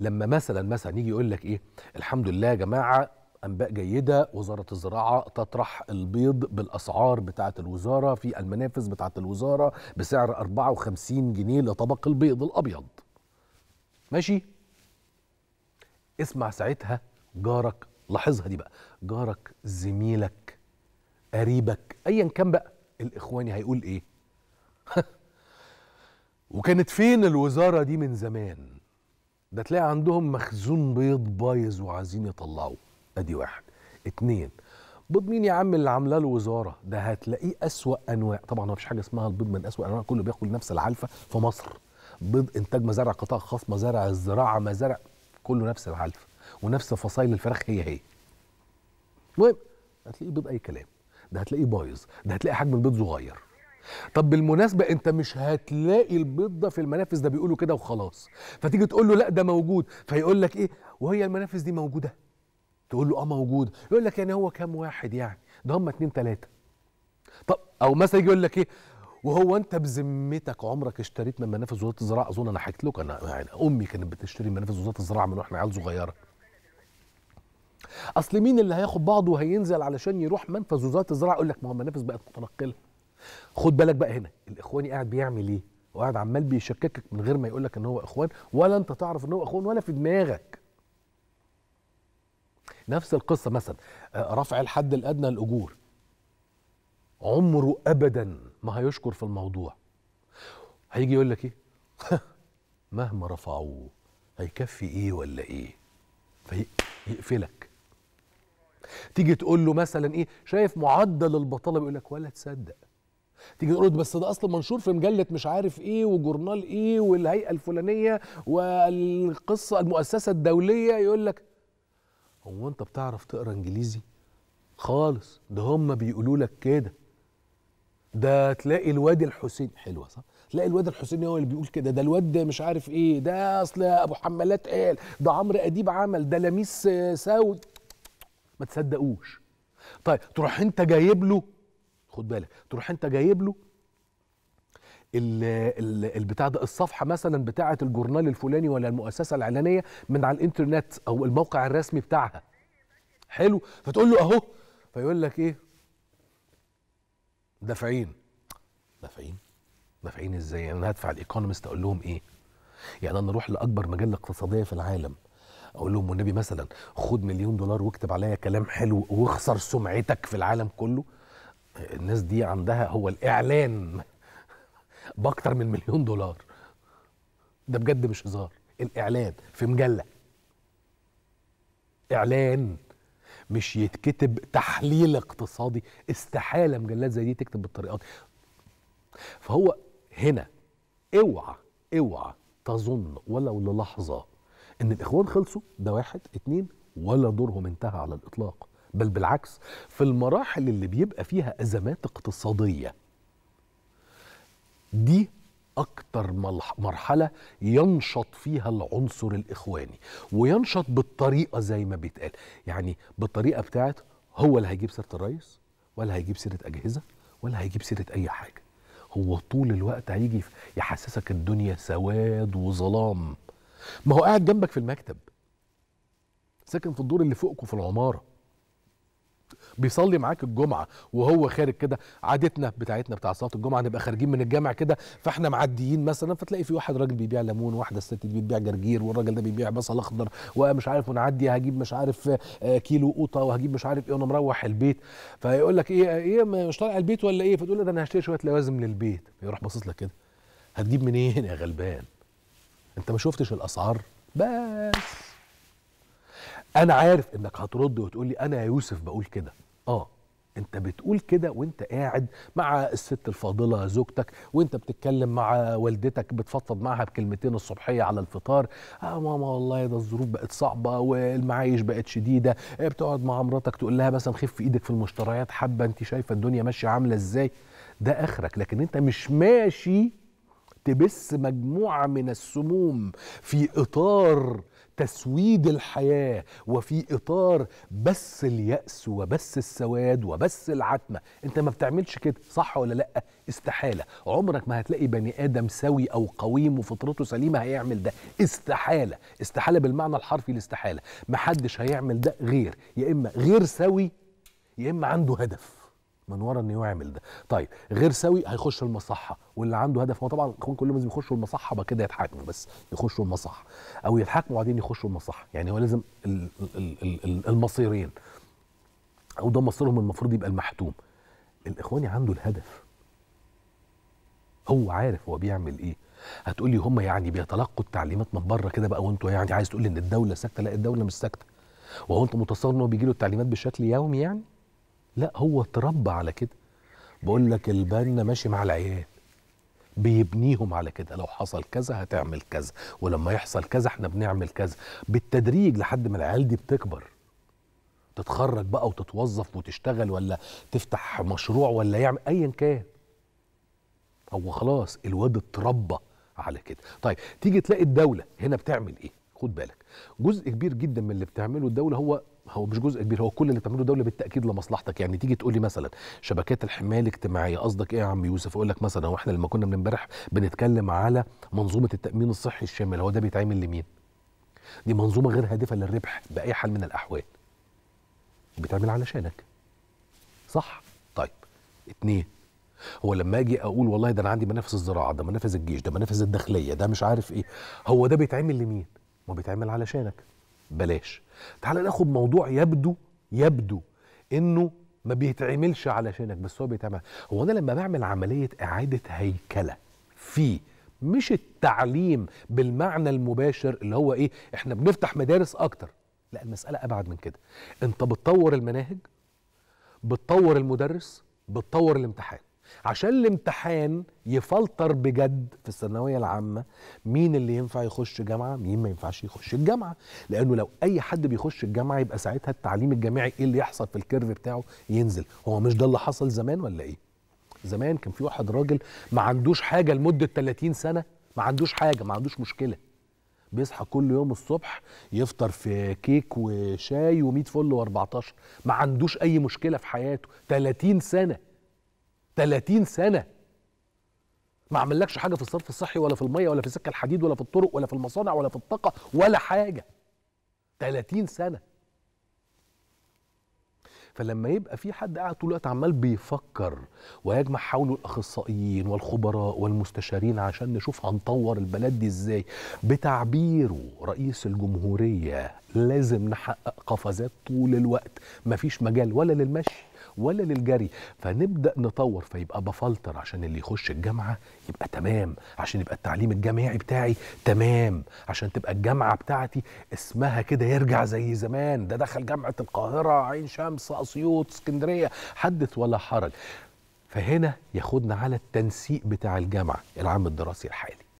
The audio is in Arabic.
لما مثلا مثلا يجي يقول لك ايه الحمد لله يا جماعه انباء جيده وزاره الزراعه تطرح البيض بالاسعار بتاعه الوزاره في المنافس بتاعه الوزاره بسعر 54 جنيه لطبق البيض الابيض ماشي اسمع ساعتها جارك لاحظها دي بقى جارك زميلك قريبك ايا كان بقى الاخواني هيقول ايه وكانت فين الوزاره دي من زمان ده تلاقي عندهم مخزون بيض بايظ وعايزين يطلعوه ادي واحد اتنين بيض مين يا عم اللي عاملاه الوزاره ده هتلاقيه اسوا انواع طبعا ما فيش حاجه اسمها البيض من اسوا انواع كله بياكل نفس العلفه في مصر بيض انتاج مزارع قطاع خاص مزارع الزراعه مزارع كله نفس العلفه ونفس فصائل الفراخ هي هي المهم هتلاقيه بيض اي كلام ده هتلاقيه بايظ ده هتلاقي حجم البيض صغير طب بالمناسبه انت مش هتلاقي البيض ده في المنافس ده بيقولوا كده وخلاص فتيجي تقول له لا ده موجود فيقول لك ايه وهي المنافس دي موجوده تقول له اه موجود يقول لك يعني هو كام واحد يعني ده هم اتنين تلاته طب او مثلا يجي يقول لك ايه وهو انت بذمتك عمرك اشتريت من منافس وزاره الزراعه اظن انا حكيت لك انا يعني امي كانت بتشتري منافس وزاره الزراعه من واحنا عيال صغيره اصل مين اللي هياخد بعضه وهينزل علشان يروح منفذ وزاره الزراعه يقول لك ما هو المنافس بقت متنقله خد بالك بقى هنا الاخواني قاعد بيعمل ايه وقاعد عمال بيشككك من غير ما يقول لك ان هو اخوان ولا انت تعرف ان هو اخوان ولا في دماغك نفس القصه مثلا آه، رفع الحد الادنى للاجور عمره ابدا ما هيشكر في الموضوع هيجي يقول لك ايه مهما رفعوه هيكفي ايه ولا ايه فيقفلك تيجي تقول له مثلا ايه شايف معدل البطاله بيقول لك ولا تصدق تيجي تقول بس ده اصلا منشور في مجله مش عارف ايه وجورنال ايه والهيئه الفلانيه والقصه المؤسسه الدوليه يقول لك هو انت بتعرف تقرا انجليزي خالص ده هم بيقولوا لك كده ده تلاقي الواد الحسين حلوه صح تلاقي الواد الحسين هو اللي بيقول كده ده الواد مش عارف ايه ده اصل ابو حملات قال ده عمرو اديب عمل ده لميس ساود ما تصدقوش طيب تروح انت جايب له خد بالك تروح انت جايب له البتاع ده الصفحه مثلا بتاعه الجورنال الفلاني ولا المؤسسه الاعلانيه من على الانترنت او الموقع الرسمي بتاعها حلو فتقول له اهو فيقول لك ايه دافعين دافعين دافعين ازاي يعني انا هدفع الايكونومست اقول لهم ايه يعني انا اروح لاكبر مجله اقتصاديه في العالم اقول لهم والنبي مثلا خد مليون دولار واكتب عليا كلام حلو واخسر سمعتك في العالم كله الناس دي عندها هو الاعلان باكتر من مليون دولار ده بجد مش هزار الاعلان في مجله اعلان مش يتكتب تحليل اقتصادي استحاله مجلات زي دي تكتب بالطريقه دي فهو هنا اوعى اوعى تظن ولو للحظه ان الاخوان خلصوا ده واحد اتنين ولا دورهم انتهى على الاطلاق بل بالعكس في المراحل اللي بيبقى فيها أزمات اقتصادية دي أكتر مرحلة ينشط فيها العنصر الإخواني وينشط بالطريقة زي ما بيتقال يعني بالطريقة بتاعت هو اللي هيجيب سيرة الرئيس ولا هيجيب سيرة أجهزة ولا هيجيب سيرة أي حاجة هو طول الوقت هيجي يحسسك الدنيا سواد وظلام ما هو قاعد جنبك في المكتب ساكن في الدور اللي فوقك في العماره بيصلي معاك الجمعه وهو خارج كده عادتنا بتاعتنا بتاع صلاه الجمعه نبقى خارجين من الجامع كده فاحنا معديين مثلا فتلاقي في واحد راجل بيبيع ليمون واحده الست دي بتبيع جرجير والراجل ده بيبيع بصل اخضر ومش عارف ونعدي هجيب مش عارف آه، كيلو قوطه وهجيب مش عارف ايه وانا مروح البيت فيقول لك ايه ايه مش طالع البيت ولا ايه فتقول له ده انا هشتري شويه لوازم للبيت يروح باصص لك كده هتجيب منين يا غلبان انت ما شفتش الاسعار بس انا عارف انك هترد وتقول لي انا يا يوسف بقول كده اه انت بتقول كده وانت قاعد مع الست الفاضله زوجتك وانت بتتكلم مع والدتك بتفضفض معها بكلمتين الصبحيه على الفطار اه ماما والله ده الظروف بقت صعبه والمعايش بقت شديده آه بتقعد مع مراتك تقول لها مثلا خف ايدك في المشتريات حبه انت شايفه الدنيا ماشيه عامله ازاي ده اخرك لكن انت مش ماشي تبث مجموعه من السموم في اطار تسويد الحياة وفي إطار بس اليأس وبس السواد وبس العتمة أنت ما بتعملش كده صح ولا لأ استحالة عمرك ما هتلاقي بني آدم سوي أو قويم وفطرته سليمة هيعمل ده استحالة استحالة بالمعنى الحرفي الاستحالة محدش هيعمل ده غير يا إما غير سوي يا إما عنده هدف من ورا انه يعمل ده طيب غير سوي هيخش المصحه واللي عنده هدف هو طبعا الاخوان كلهم لازم يخشوا المصحه بعد كده يتحاكموا بس يخشوا المصحه او يتحاكموا وبعدين يخشوا المصحه يعني هو لازم المصيرين او ده مصيرهم المفروض يبقى المحتوم الاخواني عنده الهدف هو عارف هو بيعمل ايه هتقول لي هم يعني بيتلقوا التعليمات من بره كده بقى وانتوا يعني عايز تقول ان الدوله ساكته لا الدوله مش ساكته وهو انت متصور ان هو بيجي له التعليمات بشكل يومي يعني لا هو اتربى على كده بقول لك البنا ماشي مع العيال بيبنيهم على كده لو حصل كذا هتعمل كذا ولما يحصل كذا احنا بنعمل كذا بالتدريج لحد ما العيال دي بتكبر تتخرج بقى وتتوظف وتشتغل ولا تفتح مشروع ولا يعمل ايا كان هو خلاص الواد اتربى على كده طيب تيجي تلاقي الدوله هنا بتعمل ايه خد بالك جزء كبير جدا من اللي بتعمله الدوله هو هو مش جزء كبير هو كل اللي بتعمله دوله بالتاكيد لمصلحتك يعني تيجي تقول لي مثلا شبكات الحمايه الاجتماعيه قصدك ايه يا عم يوسف اقول لك مثلا هو احنا لما كنا من امبارح بنتكلم على منظومه التامين الصحي الشامل هو ده بيتعمل لمين دي منظومه غير هادفه للربح باي حال من الاحوال بتعمل علشانك صح طيب اتنين هو لما اجي اقول والله ده انا عندي منافس الزراعه ده منافس الجيش ده منافس الداخليه ده مش عارف ايه هو ده بيتعمل لمين ما بيتعمل علشانك بلاش تعال ناخد موضوع يبدو يبدو انه ما بيتعملش علشانك بس هو بيتعمل هو انا لما بعمل عمليه اعاده هيكله في مش التعليم بالمعنى المباشر اللي هو ايه احنا بنفتح مدارس اكتر لا المساله ابعد من كده انت بتطور المناهج بتطور المدرس بتطور الامتحان عشان الامتحان يفلتر بجد في الثانويه العامه مين اللي ينفع يخش جامعه مين ما ينفعش يخش الجامعه لانه لو اي حد بيخش الجامعه يبقى ساعتها التعليم الجامعي ايه اللي يحصل في الكيرف بتاعه ينزل هو مش ده اللي حصل زمان ولا ايه زمان كان في واحد راجل ما عندوش حاجه لمده 30 سنه ما عندوش حاجه ما عندوش مشكله بيصحى كل يوم الصبح يفطر في كيك وشاي و100 فل و14 ما عندوش اي مشكله في حياته 30 سنه 30 سنه ما عملكش حاجه في الصرف الصحي ولا في الميه ولا في سكه الحديد ولا في الطرق ولا في المصانع ولا في الطاقه ولا حاجه 30 سنه فلما يبقى في حد قاعد طول الوقت عمال بيفكر ويجمع حوله الاخصائيين والخبراء والمستشارين عشان نشوف هنطور البلد دي ازاي بتعبيره رئيس الجمهوريه لازم نحقق قفزات طول الوقت مفيش مجال ولا للمشي ولا للجري فنبدا نطور فيبقى بفلتر عشان اللي يخش الجامعه يبقى تمام عشان يبقى التعليم الجامعي بتاعي تمام عشان تبقى الجامعه بتاعتي اسمها كده يرجع زي زمان ده دخل جامعه القاهره عين شمس اسيوط اسكندريه حدث ولا حرج فهنا ياخدنا على التنسيق بتاع الجامعه العام الدراسي الحالي